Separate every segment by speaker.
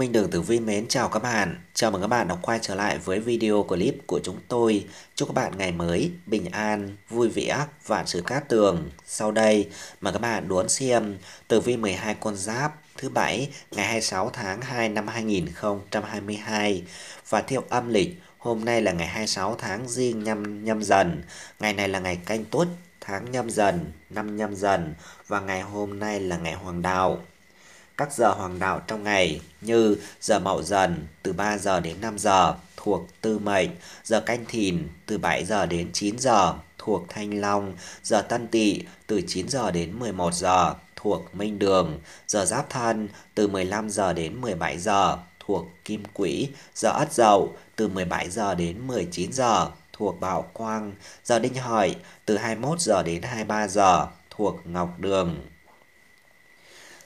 Speaker 1: Minh Đường Tử Vi mến chào các bạn. Chào mừng các bạn đã quay trở lại với video clip của chúng tôi. Chúc các bạn ngày mới bình an, vui vẻ, vạn sự cát tường. Sau đây mà các bạn đón xem Tử Vi 12 con giáp thứ bảy ngày 26 tháng 2 năm 2022 và theo âm lịch hôm nay là ngày 26 tháng Giêng nhâm nhâm dần. Ngày này là ngày canh tuất tháng nhâm dần, năm nhâm dần và ngày hôm nay là ngày hoàng đạo các giờ hoàng đạo trong ngày như giờ mậu dần từ 3 giờ đến 5 giờ thuộc tư mệnh, giờ canh thìn từ 7 giờ đến 9 giờ thuộc thanh long, giờ tân tỵ từ 9 giờ đến 11 giờ thuộc minh đường, giờ giáp thân từ 15 giờ đến 17 giờ thuộc kim quỹ, giờ ất dậu từ 17 giờ đến 19 giờ thuộc bảo quang, giờ đinh hợi từ 21 giờ đến 23 giờ thuộc ngọc đường.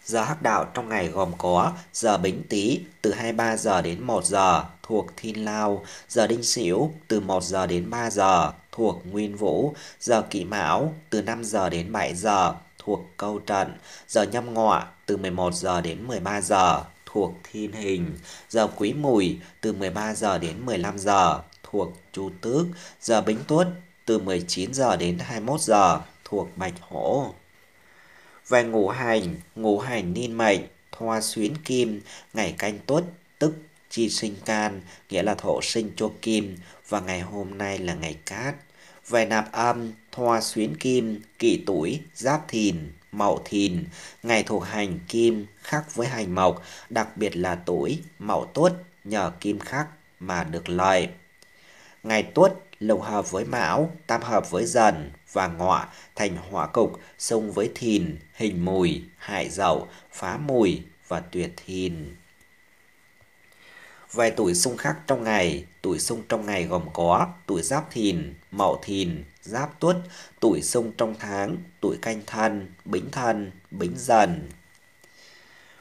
Speaker 1: Giờ hắc đạo trong ngày gồm có giờ bính tý từ 23 giờ đến 1 giờ thuộc Thiên Lao, giờ Đinh Sửu từ 1 giờ đến 3 giờ thuộc Nguyên Vũ, giờ Kỷ Mão từ 5 giờ đến 7 giờ thuộc Câu Trận, giờ Nhâm Ngọ từ 11 giờ đến 13 giờ thuộc Thiên Hình, giờ Quý Mùi từ 13 giờ đến 15 giờ thuộc Chu Tước, giờ Bính Tuất từ 19 giờ đến 21 giờ thuộc Bạch Hổ. Về ngũ hành, ngũ hành ninh mệnh, thoa xuyến kim, ngày canh tuất, tức chi sinh can, nghĩa là thổ sinh cho kim, và ngày hôm nay là ngày cát. Về nạp âm, thoa xuyến kim, kỷ tuổi, giáp thìn, mậu thìn, ngày thuộc hành kim khắc với hành mộc, đặc biệt là tuổi mậu tuất nhờ kim khắc mà được lợi. Ngày tuất lầu hợp với mão, tam hợp với dần và ngọ thành hỏa cục, xung với thìn, hình mùi, hại dậu, phá mùi và tuyệt thìn. Vài tuổi xung khắc trong ngày, tuổi xung trong ngày gồm có tuổi giáp thìn, mậu thìn, giáp tuất, tuổi xung trong tháng, tuổi canh thân, bính thân, bính dần.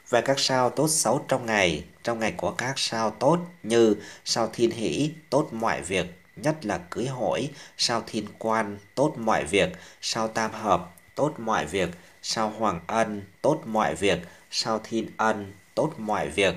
Speaker 1: Về các sao tốt xấu trong ngày, trong ngày có các sao tốt như sao thiên hỷ, tốt mọi việc, nhất là cưới hỏi, sao thiên quan, tốt mọi việc, sao tam hợp, tốt mọi việc, sao hoàng ân, tốt mọi việc, sao thiên ân, tốt mọi việc.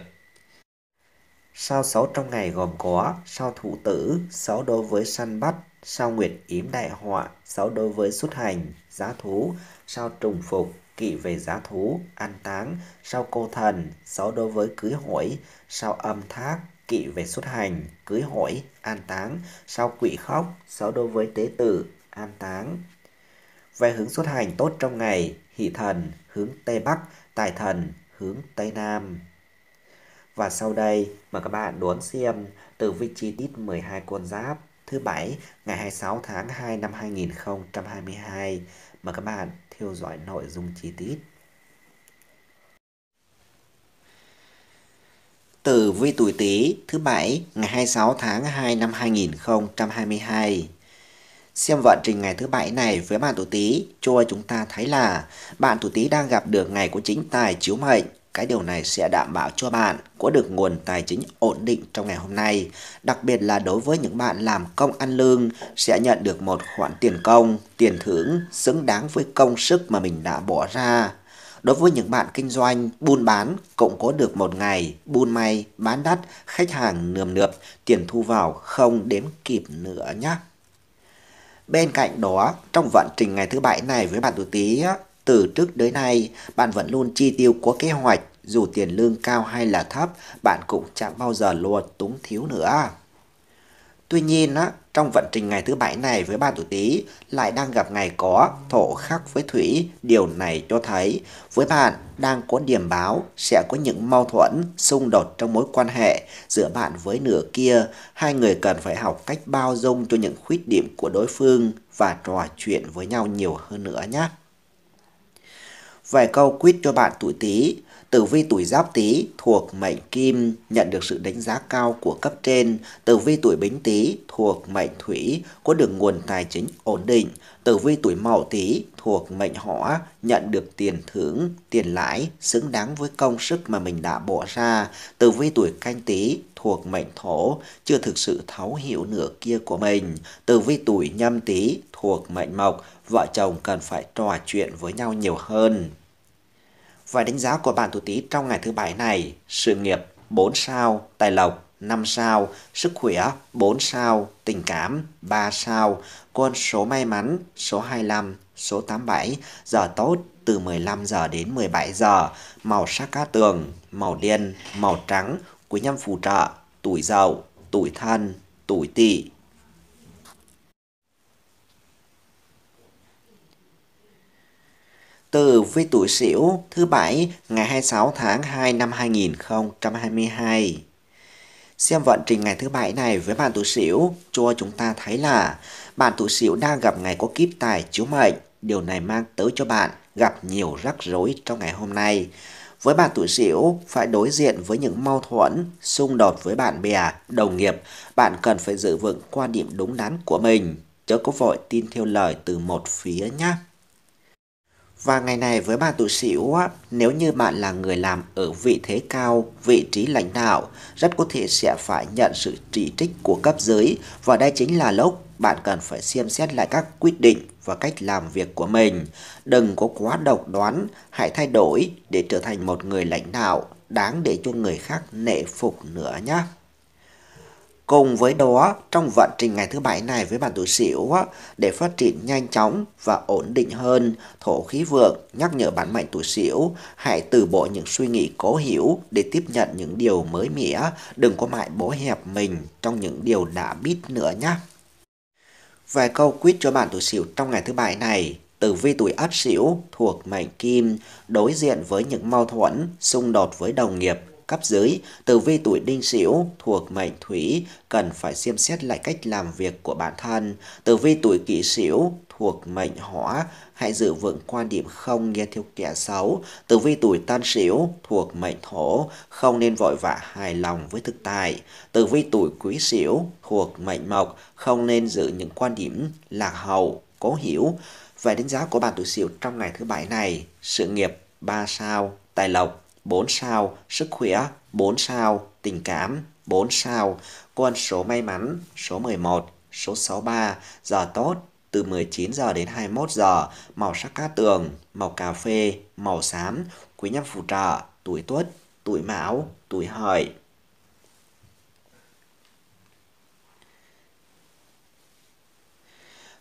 Speaker 1: Sao sáu trong ngày gồm có sao thủ tử, sáu đối với săn bắt, sao nguyệt yếm đại họa, sáu đối với xuất hành, giá thú, sao trùng phục, kỵ về giá thú, an táng, sao cô thần, sáu đối với cưới hỏi, sao âm thác, kỵ về xuất hành, cưới hỏi, an táng, sau quỵ khóc, sau đối với tế tử, an táng. Về hướng xuất hành tốt trong ngày, hỷ thần hướng Tây Bắc, tài thần hướng Tây Nam. Và sau đây, mời các bạn đoán xem từ vị chi tiết 12 con giáp thứ bảy ngày 26 tháng 2 năm 2022. Mời các bạn theo dõi nội dung chi tiết. tử vi tuổi Tý thứ bảy ngày 26 tháng 2 năm 2022. Xem vận trình ngày thứ bảy này với bạn tuổi Tý, cho chúng ta thấy là bạn tuổi Tý đang gặp được ngày của chính tài chiếu mệnh. Cái điều này sẽ đảm bảo cho bạn có được nguồn tài chính ổn định trong ngày hôm nay. Đặc biệt là đối với những bạn làm công ăn lương sẽ nhận được một khoản tiền công, tiền thưởng xứng đáng với công sức mà mình đã bỏ ra. Đối với những bạn kinh doanh, buôn bán, cũng có được một ngày, buôn may, bán đắt, khách hàng nườm nượp, tiền thu vào không đến kịp nữa nhé. Bên cạnh đó, trong vận trình ngày thứ bảy này với bạn tuổi tí, từ trước đến nay, bạn vẫn luôn chi tiêu có kế hoạch, dù tiền lương cao hay là thấp, bạn cũng chẳng bao giờ lo túng thiếu nữa. Tuy nhiên, trong vận trình ngày thứ bảy này với bạn tuổi Tý lại đang gặp ngày có thổ khắc với thủy, điều này cho thấy với bạn đang có điểm báo sẽ có những mâu thuẫn, xung đột trong mối quan hệ giữa bạn với nửa kia, hai người cần phải học cách bao dung cho những khuyết điểm của đối phương và trò chuyện với nhau nhiều hơn nữa nhé. Vài câu quýt cho bạn tuổi Tý Tử vi tuổi Giáp Tý thuộc mệnh Kim nhận được sự đánh giá cao của cấp trên. Tử vi tuổi Bính Tý thuộc mệnh Thủy có được nguồn tài chính ổn định. Tử vi tuổi Mậu Tý thuộc mệnh Hỏa nhận được tiền thưởng, tiền lãi xứng đáng với công sức mà mình đã bỏ ra. Tử vi tuổi Canh Tý thuộc mệnh Thổ chưa thực sự thấu hiểu nửa kia của mình. Tử vi tuổi Nhâm Tý thuộc mệnh Mộc vợ chồng cần phải trò chuyện với nhau nhiều hơn và đánh giá của bạn tuổi Tý trong ngày thứ bảy này. Sự nghiệp 4 sao, tài lộc 5 sao, sức khỏe 4 sao, tình cảm 3 sao, con số may mắn số 25, số 87, giờ tốt từ 15 giờ đến 17 giờ, màu sắc cá tường, màu đen, màu trắng, quý nhân phù trợ, tuổi dậu, tuổi thân, tuổi tỵ. từ vi tuổi Sửu thứ bảy ngày 26 tháng 2 năm 2022. Xem vận trình ngày thứ bảy này với bạn tuổi Sửu cho chúng ta thấy là bạn tuổi Sửu đang gặp ngày có kiếp tài chiếu mệnh, điều này mang tới cho bạn gặp nhiều rắc rối trong ngày hôm nay. Với bạn tuổi Sửu phải đối diện với những mâu thuẫn, xung đột với bạn bè, đồng nghiệp, bạn cần phải giữ vững quan điểm đúng đắn của mình, chớ có vội tin theo lời từ một phía nhé. Và ngày này với bạn tụ xỉu, nếu như bạn là người làm ở vị thế cao, vị trí lãnh đạo, rất có thể sẽ phải nhận sự chỉ trích của cấp dưới và đây chính là lúc bạn cần phải xem xét lại các quyết định và cách làm việc của mình. Đừng có quá độc đoán, hãy thay đổi để trở thành một người lãnh đạo đáng để cho người khác nể phục nữa nhé. Cùng với đó, trong vận trình ngày thứ bảy này với bạn tuổi Sửu để phát triển nhanh chóng và ổn định hơn, thổ khí vượng nhắc nhở bản mệnh tuổi Sửu hãy từ bỏ những suy nghĩ cố hữu để tiếp nhận những điều mới mẻ, đừng có mãi bó hẹp mình trong những điều đã biết nữa nhé. Vài câu quyết cho bạn tuổi Sửu trong ngày thứ bảy này. Tử vi tuổi Ất Sửu thuộc mệnh Kim đối diện với những mâu thuẫn, xung đột với đồng nghiệp cấp dưới, tử vi tuổi đinh sửu thuộc mệnh thủy cần phải xem xét lại cách làm việc của bản thân. Tử vi tuổi kỷ sửu thuộc mệnh hỏa, hãy giữ vững quan điểm không nghe theo kẻ xấu. Tử vi tuổi tân sửu thuộc mệnh thổ, không nên vội vã hài lòng với thực tài. Tử vi tuổi quý sửu thuộc mệnh mộc, không nên giữ những quan điểm lạc hậu, cố hiểu. về đánh giá của bạn tuổi sửu trong ngày thứ bảy này, sự nghiệp 3 sao, tài lộc 4 sao, sức khỏe 4 sao, tình cảm 4 sao, con số may mắn số 11, số 63, giờ tốt từ 19 giờ đến 21 giờ, màu sắc cát tường, màu cà phê, màu xám, quý nhân phù trợ, tuổi tuất, tuổi mão, tuổi hợi.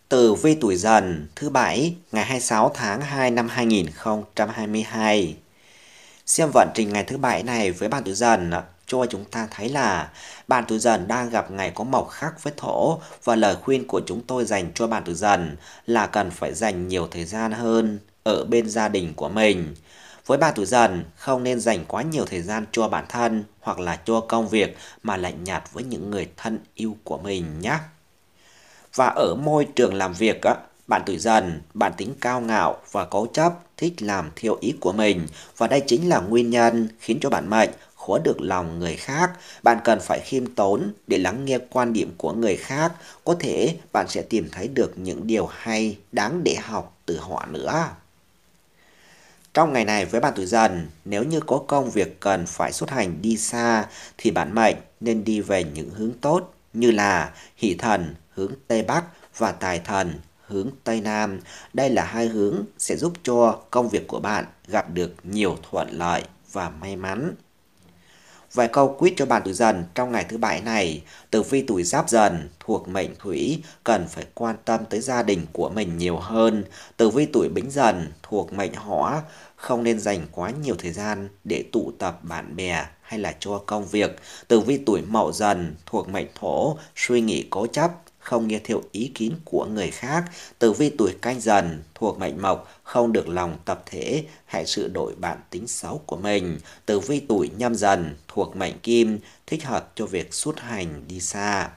Speaker 1: từ vi tuổi dần thứ bảy ngày 26 tháng 2 năm 2022 Xem vận trình ngày thứ bảy này với bạn tuổi dần cho chúng ta thấy là bạn tuổi dần đang gặp ngày có mộc khắc với thổ và lời khuyên của chúng tôi dành cho bạn tuổi dần là cần phải dành nhiều thời gian hơn ở bên gia đình của mình. Với bạn tuổi dần, không nên dành quá nhiều thời gian cho bản thân hoặc là cho công việc mà lạnh nhạt với những người thân yêu của mình nhé. Và ở môi trường làm việc, bạn tuổi dần, bản tính cao ngạo và cố chấp thích làm theo ý của mình và đây chính là nguyên nhân khiến cho bạn mệnh khó được lòng người khác. Bạn cần phải khiêm tốn để lắng nghe quan điểm của người khác. Có thể bạn sẽ tìm thấy được những điều hay đáng để học từ họ nữa. Trong ngày này với bạn tuổi dần, nếu như có công việc cần phải xuất hành đi xa thì bạn mệnh nên đi về những hướng tốt như là hỷ thần hướng Tây Bắc và tài thần hướng Tây Nam. Đây là hai hướng sẽ giúp cho công việc của bạn gặp được nhiều thuận lợi và may mắn. Vài câu quýt cho bạn tuổi dần trong ngày thứ bảy này, từ vi tuổi giáp dần thuộc mệnh thủy cần phải quan tâm tới gia đình của mình nhiều hơn. từ vi tuổi bính dần thuộc mệnh hỏa không nên dành quá nhiều thời gian để tụ tập bạn bè hay là cho công việc. từ vi tuổi mậu dần thuộc mệnh thổ suy nghĩ cố chấp không nghe theo ý kiến của người khác. Tử vi tuổi canh dần thuộc mệnh mộc, không được lòng tập thể, hãy sự đổi bản tính xấu của mình. Tử vi tuổi nhâm dần thuộc mệnh kim, thích hợp cho việc xuất hành đi xa.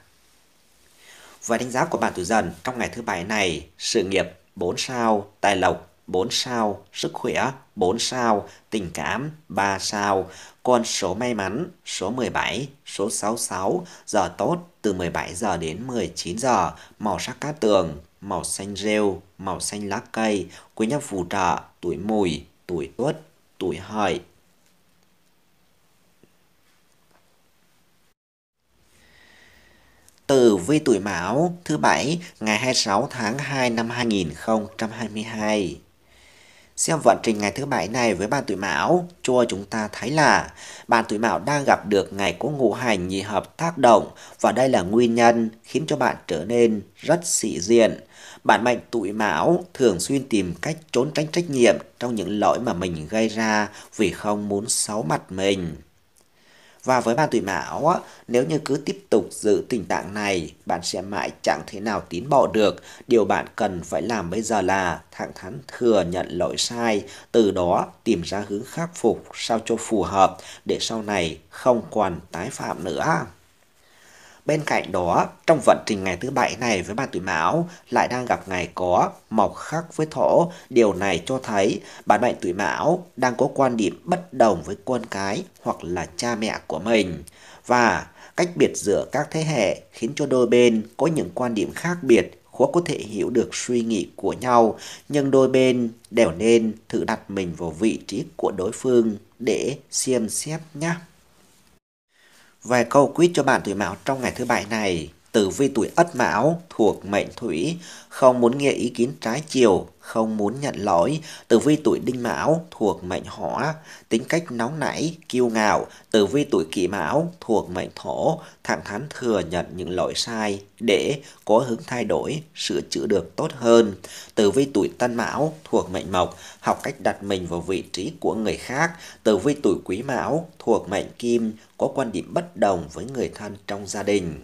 Speaker 1: Và đánh giá của bạn tuổi dần trong ngày thứ bảy này, sự nghiệp 4 sao, tài lộc 4 sao, sức khỏe 4 sao, tình cảm 3 sao, con số may mắn số 17, số 66, giờ tốt từ 17 giờ đến 19 giờ, màu sắc cát tường, màu xanh rêu, màu xanh lá cây, quý nhân phù trợ, tuổi mùi, tuổi tuất, tuổi hợi, từ vi tuổi Mão thứ bảy ngày 26 tháng 2 năm 2022. Xem vận trình ngày thứ bảy này với bàn tuổi Mão, cho chúng ta thấy là bàn tuổi Mão đang gặp được ngày có ngũ hành nhị hợp tác động và đây là nguyên nhân khiến cho bạn trở nên rất sĩ diện. Bạn mệnh tuổi Mão thường xuyên tìm cách trốn tránh trách nhiệm trong những lỗi mà mình gây ra vì không muốn xấu mặt mình. Và với bạn tuổi mão, á, nếu như cứ tiếp tục giữ tình trạng này, bạn sẽ mãi chẳng thể nào tiến bộ được. Điều bạn cần phải làm bây giờ là thẳng thắn thừa nhận lỗi sai, từ đó tìm ra hướng khắc phục sao cho phù hợp để sau này không còn tái phạm nữa. Bên cạnh đó, trong vận trình ngày thứ bảy này với bạn tuổi Mão lại đang gặp ngày có mộc khắc với thổ, điều này cho thấy bạn mệnh tuổi Mão đang có quan điểm bất đồng với con cái hoặc là cha mẹ của mình. Và cách biệt giữa các thế hệ khiến cho đôi bên có những quan điểm khác biệt khó có thể hiểu được suy nghĩ của nhau, nhưng đôi bên đều nên thử đặt mình vào vị trí của đối phương để xem xét nhé. Vài câu quýt cho bạn tuổi mão trong ngày thứ bảy này. Tử vi tuổi ất mão thuộc mệnh thủy, không muốn nghe ý kiến trái chiều, không muốn nhận lỗi, tử vi tuổi đinh mão thuộc mệnh hỏa, tính cách nóng nảy, kiêu ngạo, tử vi tuổi kỷ mão thuộc mệnh thổ, thẳng thắn thừa nhận những lỗi sai để có hướng thay đổi, sửa chữa được tốt hơn. Tử vi tuổi tân mão thuộc mệnh mộc, học cách đặt mình vào vị trí của người khác. Tử vi tuổi quý mão thuộc mệnh kim, có quan điểm bất đồng với người thân trong gia đình.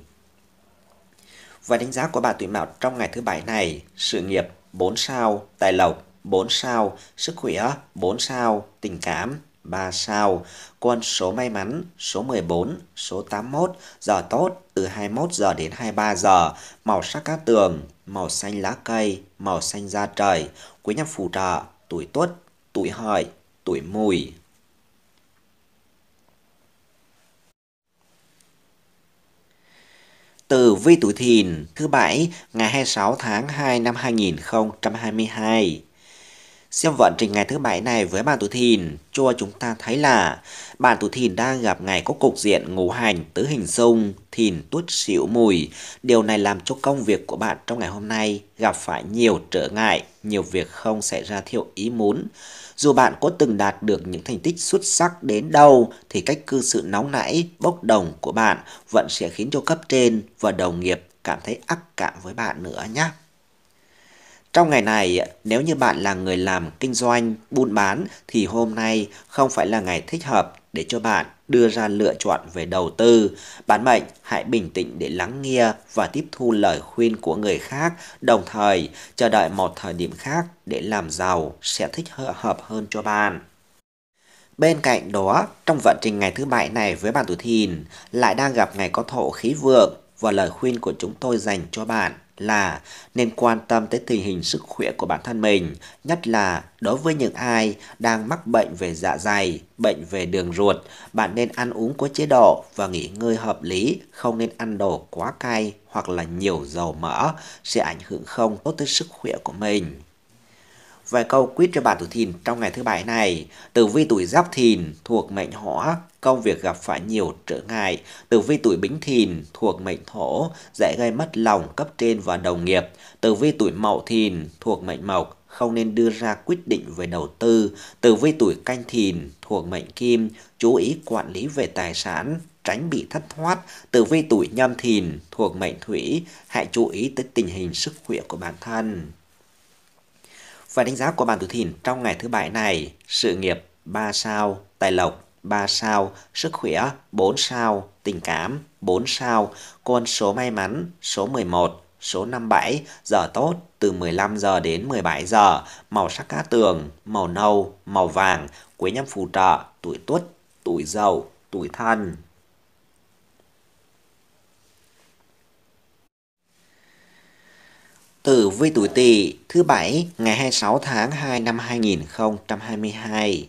Speaker 1: Và đánh giá của bà tuổi mão trong ngày thứ bảy này, sự nghiệp 4 sao, tài lộc 4 sao, sức khỏe 4 sao, tình cảm 3 sao, con số may mắn số 14, số 81, giờ tốt từ 21 giờ đến 23 giờ, màu sắc các tường, màu xanh lá cây, màu xanh da trời, quý nhân phù trợ, tuổi tuất, tuổi hợi, tuổi mùi. tử Vi Tuổi Thìn thứ Bảy ngày 26 tháng 2 năm 2022. Xem vận trình ngày thứ Bảy này với bạn Tuổi Thìn, cho chúng ta thấy là bạn Tuổi Thìn đang gặp ngày có cục diện ngũ hành tứ hình xung, Thìn tuất xỉu mùi. Điều này làm cho công việc của bạn trong ngày hôm nay gặp phải nhiều trở ngại, nhiều việc không xảy ra theo ý muốn. Dù bạn có từng đạt được những thành tích xuất sắc đến đâu thì cách cư xử nóng nảy, bốc đồng của bạn vẫn sẽ khiến cho cấp trên và đồng nghiệp cảm thấy ác cảm với bạn nữa nhé. Trong ngày này, nếu như bạn là người làm kinh doanh, buôn bán thì hôm nay không phải là ngày thích hợp để cho bạn đưa ra lựa chọn về đầu tư. Bạn mệnh, hãy bình tĩnh để lắng nghe và tiếp thu lời khuyên của người khác, đồng thời chờ đợi một thời điểm khác để làm giàu sẽ thích hợp hơn cho bạn. Bên cạnh đó, trong vận trình ngày thứ bảy này với bạn tuổi thìn, lại đang gặp ngày có thổ khí vượng và lời khuyên của chúng tôi dành cho bạn là nên quan tâm tới tình hình sức khỏe của bản thân mình, nhất là đối với những ai đang mắc bệnh về dạ dày, bệnh về đường ruột, bạn nên ăn uống có chế độ và nghỉ ngơi hợp lý, không nên ăn đồ quá cay hoặc là nhiều dầu mỡ sẽ ảnh hưởng không tốt tới sức khỏe của mình về câu quyết cho bạn tuổi thìn trong ngày thứ bảy này. Tử vi tuổi giáp thìn thuộc mệnh hỏa, công việc gặp phải nhiều trở ngại. Tử vi tuổi bính thìn thuộc mệnh thổ, dễ gây mất lòng cấp trên và đồng nghiệp. Tử vi tuổi mậu thìn thuộc mệnh mộc, không nên đưa ra quyết định về đầu tư. Tử vi tuổi canh thìn thuộc mệnh kim, chú ý quản lý về tài sản, tránh bị thất thoát. Tử vi tuổi nhâm thìn thuộc mệnh thủy, hãy chú ý tới tình hình sức khỏe của bản thân. Và đánh giá của bạn tuổi thìn trong ngày thứ bảy này, sự nghiệp 3 sao, tài lộc 3 sao, sức khỏe 4 sao, tình cảm 4 sao, con số may mắn số 11, số 57, giờ tốt từ 15 giờ đến 17 giờ, màu sắc cá tường, màu nâu, màu vàng, quý nhân phù trợ, tuổi tuất, tuổi dậu, tuổi thân. Tử vi tuổi Tỵ thứ bảy ngày 26 tháng 2 năm 2022.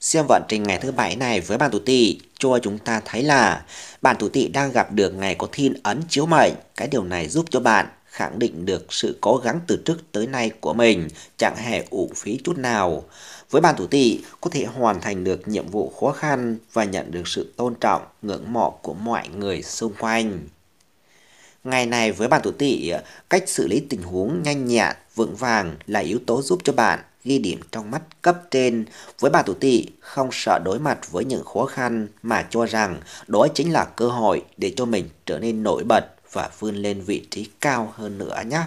Speaker 1: Xem vận trình ngày thứ bảy này với bạn tuổi Tỵ cho chúng ta thấy là bạn tuổi Tỵ đang gặp được ngày có thiên ấn chiếu mệnh. Cái điều này giúp cho bạn khẳng định được sự cố gắng từ trước tới nay của mình chẳng hề uổng phí chút nào. Với bạn tuổi Tỵ có thể hoàn thành được nhiệm vụ khó khăn và nhận được sự tôn trọng, ngưỡng mộ của mọi người xung quanh. Ngày này với bạn tuổi tỵ ờ, cách xử lý tình huống nhanh nhẹn, vững vàng là yếu tố giúp cho bạn ghi điểm trong mắt cấp trên. Với bạn tuổi tỵ không sợ đối mặt với những khó khăn mà cho rằng đó chính là cơ hội để cho mình trở nên nổi bật và vươn lên vị trí cao hơn nữa nhé.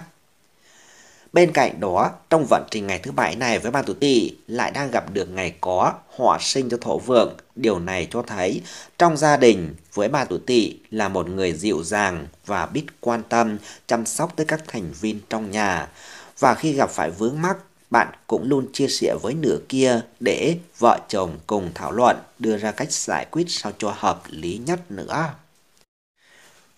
Speaker 1: Bên cạnh đó, trong vận trình ngày thứ bảy này với bạn tuổi tỵ lại đang gặp được ngày có hỏa sinh cho thổ vượng Điều này cho thấy trong gia đình với bà tuổi tỵ là một người dịu dàng và biết quan tâm, chăm sóc tới các thành viên trong nhà. Và khi gặp phải vướng mắc, bạn cũng luôn chia sẻ với nửa kia để vợ chồng cùng thảo luận, đưa ra cách giải quyết sao cho hợp lý nhất nữa.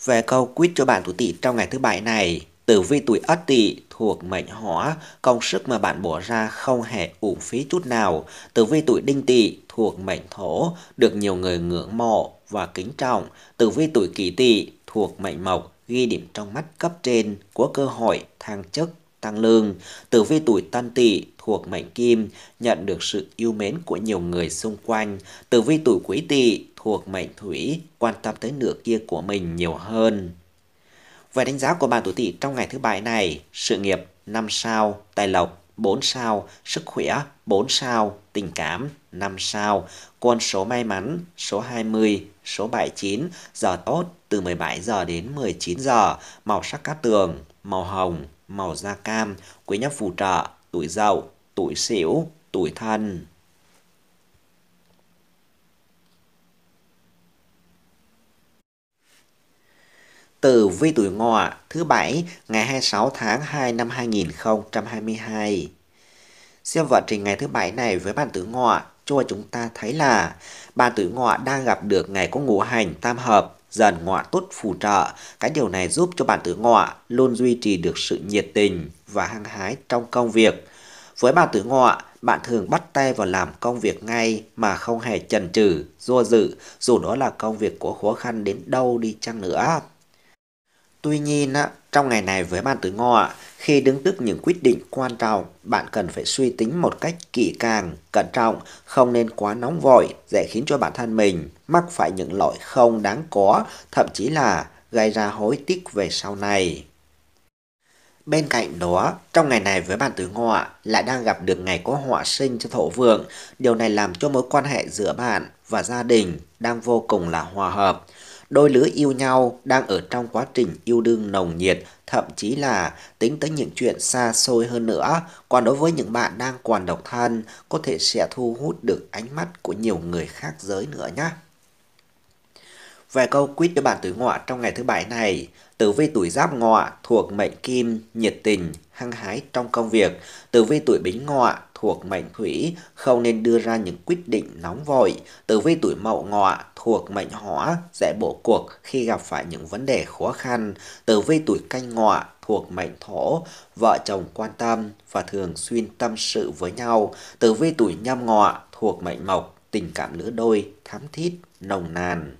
Speaker 1: Về câu quyết cho bạn tuổi tỵ trong ngày thứ bảy này, Tử vi tuổi Ất Tỵ thuộc mệnh Hỏa, công sức mà bạn bỏ ra không hề uổng phí chút nào. Tử vi tuổi Đinh Tỵ thuộc mệnh Thổ, được nhiều người ngưỡng mộ và kính trọng. Tử vi tuổi Kỷ Tỵ thuộc mệnh Mộc, ghi điểm trong mắt cấp trên, của cơ hội thăng chức tăng lương. Tử vi tuổi Tân Tỵ thuộc mệnh Kim, nhận được sự yêu mến của nhiều người xung quanh. Tử vi tuổi Quý Tỵ thuộc mệnh Thủy, quan tâm tới nửa kia của mình nhiều hơn. Về đánh giá của bà tuổi Tỵ trong ngày thứ bảy này, sự nghiệp 5 sao, tài lộc 4 sao, sức khỏe 4 sao, tình cảm 5 sao, con số may mắn số 20, số 79, giờ tốt từ 17 giờ đến 19 giờ, màu sắc cát tường, màu hồng, màu da cam, quý nhân phù trợ, tuổi dậu, tuổi sửu, tuổi thân. tử vi tuổi ngọ thứ bảy ngày 26 tháng 2 năm 2022. Xem vận trình ngày thứ bảy này với bạn tử ngọ cho chúng ta thấy là bạn tử ngọ đang gặp được ngày có ngũ hành tam hợp dần ngọ tốt phù trợ. Cái điều này giúp cho bạn tử ngọ luôn duy trì được sự nhiệt tình và hăng hái trong công việc. Với bạn tử ngọ, bạn thường bắt tay vào làm công việc ngay mà không hề chần chừ, do dự, dù đó là công việc có khó khăn đến đâu đi chăng nữa. Tuy nhiên, á, trong ngày này với ban tử ngọ, khi đứng trước những quyết định quan trọng, bạn cần phải suy tính một cách kỹ càng, cẩn trọng, không nên quá nóng vội, dễ khiến cho bản thân mình mắc phải những lỗi không đáng có, thậm chí là gây ra hối tiếc về sau này. Bên cạnh đó, trong ngày này với bạn tử ngọ lại đang gặp được ngày có họa sinh cho thổ vượng. Điều này làm cho mối quan hệ giữa bạn và gia đình đang vô cùng là hòa hợp. Đôi lứa yêu nhau đang ở trong quá trình yêu đương nồng nhiệt, thậm chí là tính tới những chuyện xa xôi hơn nữa. Còn đối với những bạn đang còn độc thân, có thể sẽ thu hút được ánh mắt của nhiều người khác giới nữa nhé. vài câu quýt cho bạn tuổi ngọ trong ngày thứ bảy này, tử vi tuổi giáp ngọ thuộc mệnh kim, nhiệt tình, hăng hái trong công việc, tử vi tuổi bính ngọ thuộc mệnh thủy, không nên đưa ra những quyết định nóng vội. Tử vi tuổi mậu ngọ thuộc mệnh hỏa sẽ bỏ cuộc khi gặp phải những vấn đề khó khăn. Tử vi tuổi canh ngọ thuộc mệnh thổ, vợ chồng quan tâm và thường xuyên tâm sự với nhau. Tử vi tuổi nhâm ngọ thuộc mệnh mộc, tình cảm lứa đôi thắm thiết, nồng nàn.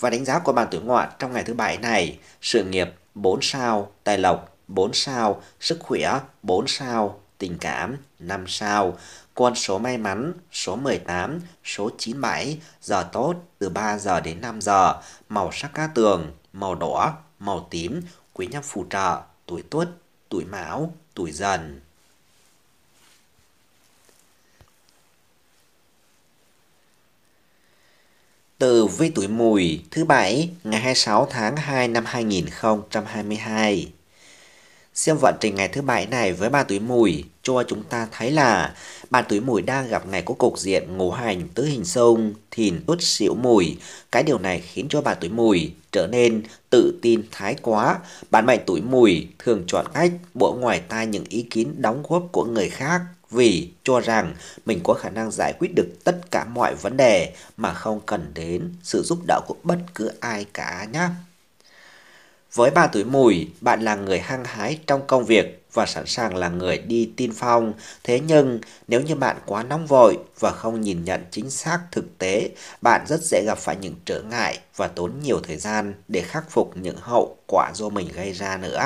Speaker 1: Và đánh giá của bạn tuổi ngọ trong ngày thứ bảy này, sự nghiệp 4 sao, tài lộc 4 sao, sức khỏe 4 sao, tình cảm, 5 sao, con số may mắn, số 18, số 97, giờ tốt từ 3 giờ đến 5 giờ, màu sắc cá tường, màu đỏ, màu tím, quý nhân phù trợ, tuổi tuất, tuổi mão, tuổi dần. Từ vi tuổi mùi thứ bảy ngày 26 tháng 2 năm 2022 Xem vận trình ngày thứ bảy này với ba túi mùi cho chúng ta thấy là ba túi mùi đang gặp ngày có cục diện ngũ hành tứ hình sông thìn uất xỉu mùi. Cái điều này khiến cho bà túi mùi trở nên tự tin thái quá. Bạn mệnh túi mùi thường chọn cách bộ ngoài tai những ý kiến đóng góp của người khác vì cho rằng mình có khả năng giải quyết được tất cả mọi vấn đề mà không cần đến sự giúp đỡ của bất cứ ai cả nhé. Với ba tuổi mùi, bạn là người hăng hái trong công việc và sẵn sàng là người đi tiên phong. Thế nhưng, nếu như bạn quá nóng vội và không nhìn nhận chính xác thực tế, bạn rất dễ gặp phải những trở ngại và tốn nhiều thời gian để khắc phục những hậu quả do mình gây ra nữa.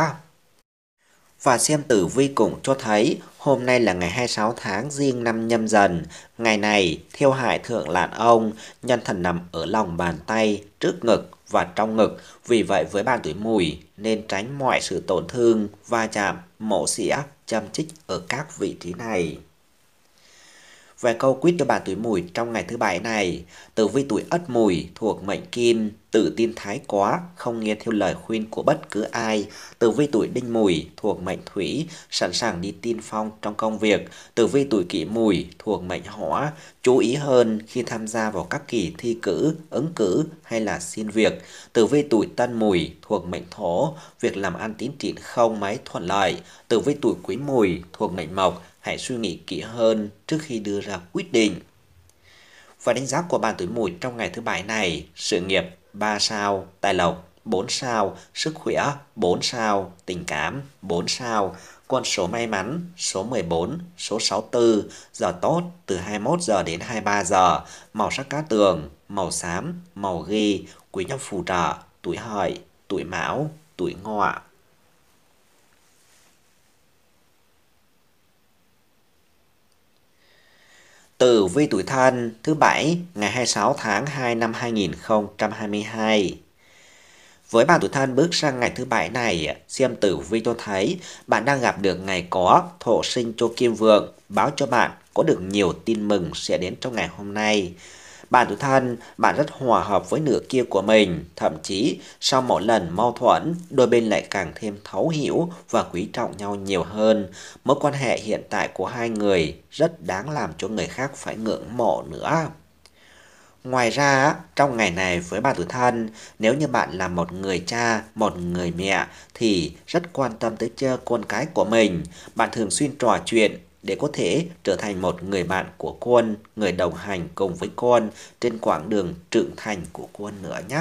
Speaker 1: Và xem tử vi cũng cho thấy hôm nay là ngày 26 tháng riêng năm nhâm dần. Ngày này, thiêu hải thượng lạn ông, nhân thần nằm ở lòng bàn tay, trước ngực và trong ngực, vì vậy với bàn tuổi mùi nên tránh mọi sự tổn thương, va chạm, mổ xỉa, châm chích ở các vị trí này. Về câu quýt cho bà tuổi mùi trong ngày thứ bảy này, tử vi tuổi ất mùi thuộc mệnh kim, tự tin thái quá, không nghe theo lời khuyên của bất cứ ai. Tử vi tuổi đinh mùi thuộc mệnh thủy, sẵn sàng đi tin phong trong công việc. Tử vi tuổi kỷ mùi thuộc mệnh hỏa, chú ý hơn khi tham gia vào các kỳ thi cử, ứng cử hay là xin việc. Tử vi tuổi tân mùi thuộc mệnh thổ, việc làm ăn tín triển không mấy thuận lợi. Tử vi tuổi quý mùi thuộc mệnh mộc, hãy suy nghĩ kỹ hơn trước khi đưa ra quyết định. Và đánh giá của bạn tuổi mùi trong ngày thứ bảy này, sự nghiệp 3 sao, tài lộc 4 sao, sức khỏe 4 sao, tình cảm 4 sao, con số may mắn số 14, số 64, giờ tốt từ 21 giờ đến 23 giờ, màu sắc cá tường, màu xám, màu ghi, quý nhân phù trợ, tuổi hợi, tuổi mão, tuổi ngọ. Tử vi tuổi thân thứ bảy ngày 26 tháng 2 năm 2022. Với bạn tuổi thân bước sang ngày thứ bảy này, xem tử vi cho thấy bạn đang gặp được ngày có thổ sinh cho kim vượng, báo cho bạn có được nhiều tin mừng sẽ đến trong ngày hôm nay. Bạn tự thân, bạn rất hòa hợp với nửa kia của mình. Thậm chí, sau mỗi lần mâu thuẫn, đôi bên lại càng thêm thấu hiểu và quý trọng nhau nhiều hơn. Mối quan hệ hiện tại của hai người rất đáng làm cho người khác phải ngưỡng mộ nữa. Ngoài ra, trong ngày này với bạn tuổi thân, nếu như bạn là một người cha, một người mẹ thì rất quan tâm tới chơi con cái của mình. Bạn thường xuyên trò chuyện, để có thể trở thành một người bạn của quân, người đồng hành cùng với quân trên quãng đường trưởng thành của quân nữa nhé.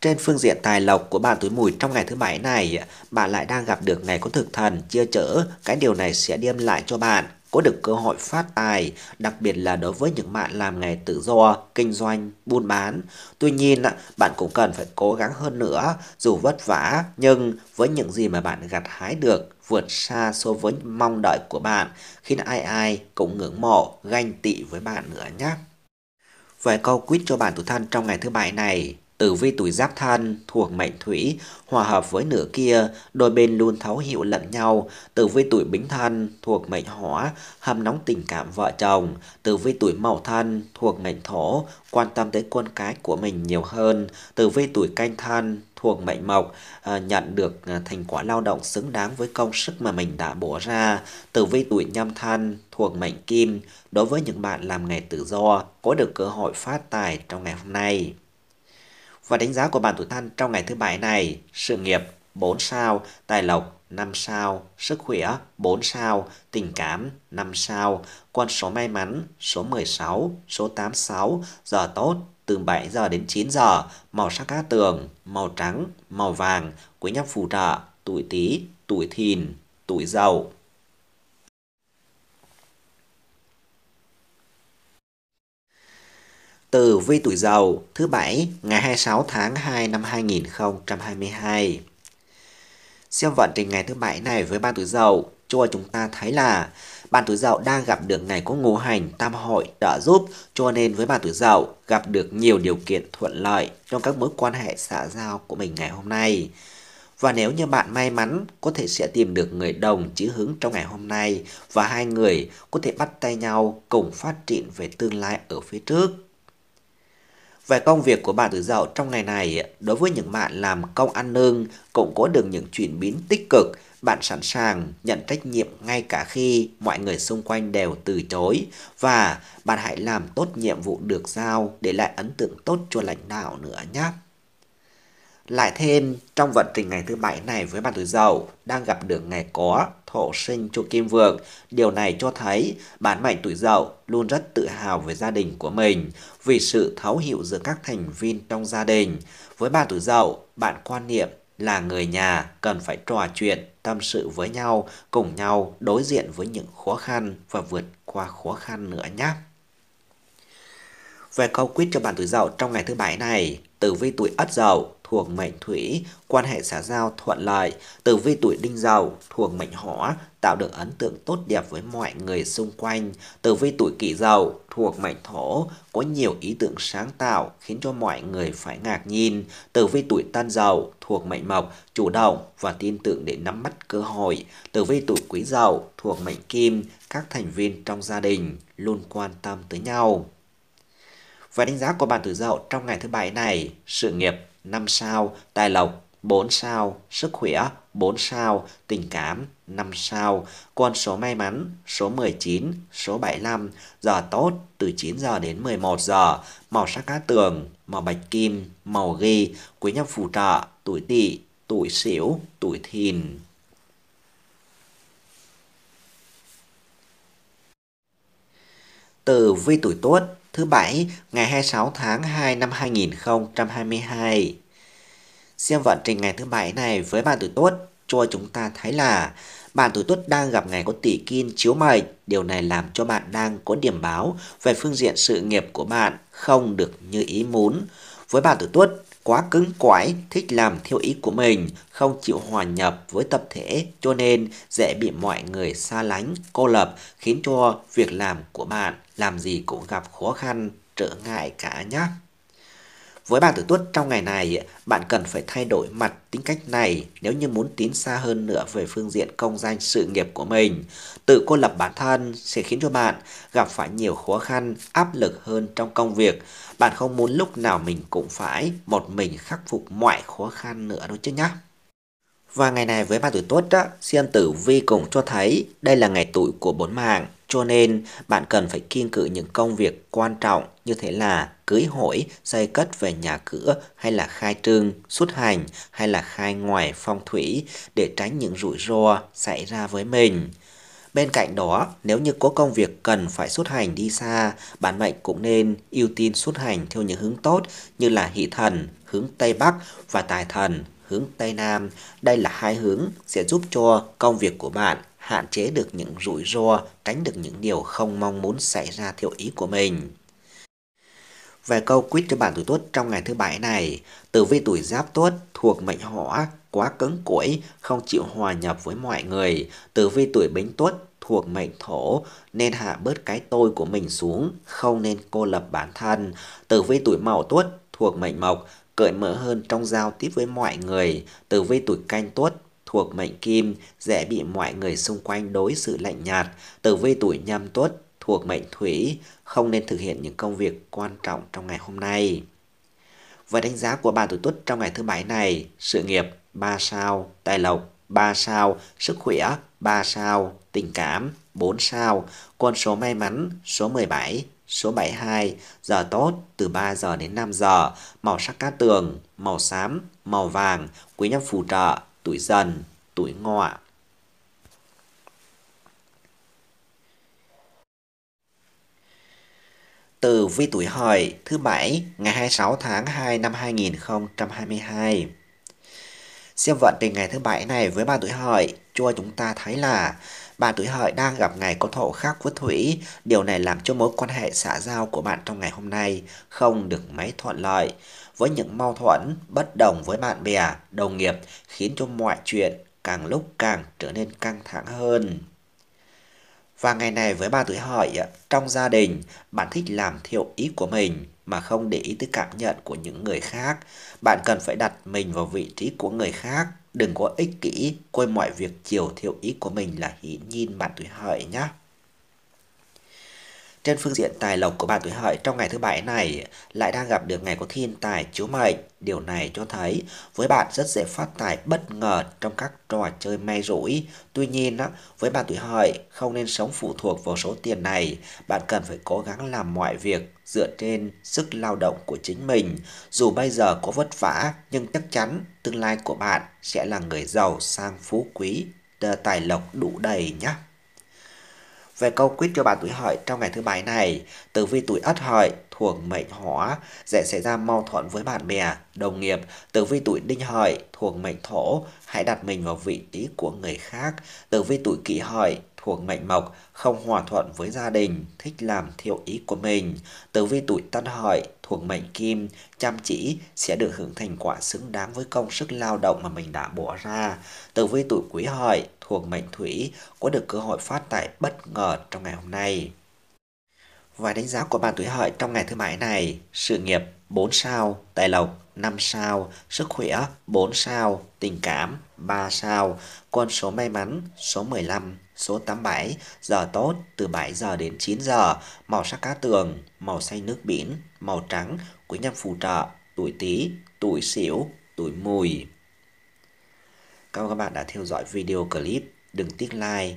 Speaker 1: Trên phương diện tài lộc của bạn tuổi mùi trong ngày thứ bảy này, bạn lại đang gặp được ngày có thực thần chia chở, cái điều này sẽ đem lại cho bạn có được cơ hội phát tài, đặc biệt là đối với những bạn làm nghề tự do, kinh doanh, buôn bán. Tuy nhiên, bạn cũng cần phải cố gắng hơn nữa, dù vất vả, nhưng với những gì mà bạn gặt hái được vượt xa so với mong đợi của bạn, khiến ai ai cũng ngưỡng mộ, ganh tị với bạn nữa nhé. vài câu quýt cho bạn tuổi thân trong ngày thứ bảy này, Tử vi tuổi giáp thân thuộc mệnh thủy, hòa hợp với nửa kia, đôi bên luôn thấu hiểu lẫn nhau. Tử vi tuổi bính thân thuộc mệnh hỏa, hâm nóng tình cảm vợ chồng. Tử vi tuổi mậu thân thuộc mệnh thổ, quan tâm tới con cái của mình nhiều hơn. Tử vi tuổi canh thân thuộc mệnh mộc à, nhận được à, thành quả lao động xứng đáng với công sức mà mình đã bỏ ra tử vi tuổi nhâm thân thuộc mệnh kim đối với những bạn làm nghề tự do có được cơ hội phát tài trong ngày hôm nay và đánh giá của bạn tuổi Thân trong ngày thứ bảy này, sự nghiệp 4 sao, tài lộc 5 sao, sức khỏe 4 sao, tình cảm 5 sao, con số may mắn số 16, số 86, giờ tốt từ 7 giờ đến 9 giờ, màu sắc cá tường, màu trắng, màu vàng, quý nhân phù trợ, tuổi Tý, tuổi Thìn, tuổi Dậu. từ vi tuổi dậu thứ bảy ngày 26 tháng 2 năm 2022. Xem vận trình ngày thứ bảy này với ban tuổi dậu, cho chúng ta thấy là bạn tuổi dậu đang gặp được ngày có ngũ hành tam hội trợ giúp cho nên với bạn tuổi dậu gặp được nhiều điều kiện thuận lợi trong các mối quan hệ xã giao của mình ngày hôm nay. Và nếu như bạn may mắn có thể sẽ tìm được người đồng chí hướng trong ngày hôm nay và hai người có thể bắt tay nhau cùng phát triển về tương lai ở phía trước. Về công việc của bạn Tử Dậu trong ngày này, đối với những bạn làm công ăn lương cũng có được những chuyển biến tích cực, bạn sẵn sàng nhận trách nhiệm ngay cả khi mọi người xung quanh đều từ chối và bạn hãy làm tốt nhiệm vụ được giao để lại ấn tượng tốt cho lãnh đạo nữa nhé. Lại thêm, trong vận trình ngày thứ bảy này với bạn tuổi dậu đang gặp được ngày có thổ sinh chu kim vượng, điều này cho thấy bản mệnh tuổi dậu luôn rất tự hào về gia đình của mình vì sự thấu hiểu giữa các thành viên trong gia đình. Với bạn tuổi dậu, bạn quan niệm là người nhà cần phải trò chuyện, tâm sự với nhau, cùng nhau đối diện với những khó khăn và vượt qua khó khăn nữa nhé. Về câu quyết cho bạn tuổi dậu trong ngày thứ bảy này, tử vi tuổi ất dậu thuộc mệnh thủy, quan hệ xã giao thuận lợi, tử vi tuổi đinh dậu thuộc mệnh hỏa, tạo được ấn tượng tốt đẹp với mọi người xung quanh. Tử vi tuổi kỷ dậu thuộc mệnh thổ, có nhiều ý tưởng sáng tạo khiến cho mọi người phải ngạc nhiên. Tử vi tuổi tân dậu thuộc mệnh mộc, chủ động và tin tưởng để nắm bắt cơ hội. Tử vi tuổi quý dậu thuộc mệnh kim, các thành viên trong gia đình luôn quan tâm tới nhau. Và đánh giá của bạn tuổi dậu trong ngày thứ bảy này, sự nghiệp 5 sao, tài lộc 4 sao, sức khỏe 4 sao, tình cảm 5 sao, con số may mắn số 19, số 75, giờ tốt từ 9 giờ đến 11 giờ, màu sắc cát tường, màu bạch kim, màu ghi, quý nhân phù trợ, tuổi tỵ, tuổi sửu, tuổi thìn. từ vi tuổi tốt thứ Bảy ngày 26 tháng 2 năm 2022. Xem vận trình ngày thứ Bảy này với bạn tuổi tuất cho chúng ta thấy là bạn tuổi tuất đang gặp ngày có tỷ kim chiếu mệnh, điều này làm cho bạn đang có điểm báo về phương diện sự nghiệp của bạn không được như ý muốn. Với bạn tuổi tuất, quá cứng quái, thích làm theo ý của mình, không chịu hòa nhập với tập thể cho nên dễ bị mọi người xa lánh, cô lập khiến cho việc làm của bạn làm gì cũng gặp khó khăn, trở ngại cả nhé. Với bạn tử tuất trong ngày này, bạn cần phải thay đổi mặt tính cách này nếu như muốn tiến xa hơn nữa về phương diện công danh sự nghiệp của mình. Tự cô lập bản thân sẽ khiến cho bạn gặp phải nhiều khó khăn, áp lực hơn trong công việc. Bạn không muốn lúc nào mình cũng phải một mình khắc phục mọi khó khăn nữa đâu chứ nhá. Và ngày này với bạn tuổi tuất, xem tử vi cũng cho thấy đây là ngày tuổi của bốn mạng cho nên, bạn cần phải kiên cự những công việc quan trọng như thế là cưới hỏi, xây cất về nhà cửa hay là khai trương, xuất hành hay là khai ngoài phong thủy để tránh những rủi ro xảy ra với mình. Bên cạnh đó, nếu như có công việc cần phải xuất hành đi xa, bản mệnh cũng nên ưu tiên xuất hành theo những hướng tốt như là hỷ thần hướng Tây Bắc và tài thần hướng Tây Nam. Đây là hai hướng sẽ giúp cho công việc của bạn hạn chế được những rủi ro, tránh được những điều không mong muốn xảy ra theo ý của mình. vài câu quýt cho bản tuổi tuất trong ngày thứ bảy này, tử vi tuổi giáp tuất thuộc mệnh hỏa, quá cứng cỏi, không chịu hòa nhập với mọi người. Tử vi tuổi bính tuất thuộc mệnh thổ nên hạ bớt cái tôi của mình xuống, không nên cô lập bản thân. Tử vi tuổi mậu tuất thuộc mệnh mộc, cởi mở hơn trong giao tiếp với mọi người. Tử vi tuổi canh tuất thuộc mệnh kim, dễ bị mọi người xung quanh đối xử lạnh nhạt, tử vi tuổi nhâm tuất thuộc mệnh thủy, không nên thực hiện những công việc quan trọng trong ngày hôm nay. Và đánh giá của bạn tuổi tuất trong ngày thứ bảy này, sự nghiệp 3 sao, tài lộc 3 sao, sức khỏe 3 sao, tình cảm 4 sao, con số may mắn số 17, số 72, giờ tốt từ 3 giờ đến 5 giờ, màu sắc cát tường, màu xám, màu vàng, quý nhân phù trợ tuổi dần, tuổi ngọ. Từ vi tuổi hợi thứ bảy ngày 26 tháng 2 năm 2022. Xem vận tình ngày thứ bảy này với bạn tuổi hợi, cho chúng ta thấy là bạn tuổi hợi đang gặp ngày có thổ khắc với thủy. Điều này làm cho mối quan hệ xã giao của bạn trong ngày hôm nay không được mấy thuận lợi với những mâu thuẫn bất đồng với bạn bè, đồng nghiệp khiến cho mọi chuyện càng lúc càng trở nên căng thẳng hơn. Và ngày này với ba tuổi hỏi trong gia đình, bạn thích làm theo ý của mình mà không để ý tới cảm nhận của những người khác. Bạn cần phải đặt mình vào vị trí của người khác, đừng có ích kỷ, coi mọi việc chiều theo ý của mình là hiển nhiên bạn tuổi hỏi nhé. Trên phương diện tài lộc của bạn tuổi hợi trong ngày thứ bảy này lại đang gặp được ngày có thiên tài chiếu mệnh. Điều này cho thấy với bạn rất dễ phát tài bất ngờ trong các trò chơi may rủi. Tuy nhiên, với bạn tuổi hợi không nên sống phụ thuộc vào số tiền này. Bạn cần phải cố gắng làm mọi việc dựa trên sức lao động của chính mình. Dù bây giờ có vất vả nhưng chắc chắn tương lai của bạn sẽ là người giàu sang phú quý, tài lộc đủ đầy nhé. Về câu quyết cho bạn tuổi hợi trong ngày thứ bảy này, tử vi tuổi ất hợi thuộc mệnh hỏa, dễ xảy ra mâu thuẫn với bạn bè, đồng nghiệp. Tử vi tuổi đinh hợi thuộc mệnh thổ, hãy đặt mình vào vị trí của người khác. Tử vi tuổi kỷ hợi thuộc mệnh mộc, không hòa thuận với gia đình, thích làm theo ý của mình. Tử vi tuổi tân hợi thuộc mệnh kim, chăm chỉ sẽ được hưởng thành quả xứng đáng với công sức lao động mà mình đã bỏ ra. Tử vi tuổi quý hợi thuộc mệnh thủy có được cơ hội phát tài bất ngờ trong ngày hôm nay. Và đánh giá của bạn tuổi hợi trong ngày thứ bảy này, sự nghiệp 4 sao, tài lộc 5 sao, sức khỏe 4 sao, tình cảm 3 sao, con số may mắn số 15, số 87, giờ tốt từ 7 giờ đến 9 giờ, màu sắc cá tường, màu xanh nước biển, màu trắng, quý nhân phù trợ, tuổi Tý, tuổi Sửu, tuổi Mùi. Cảm ơn các bạn đã theo dõi video clip. Đừng tiếc like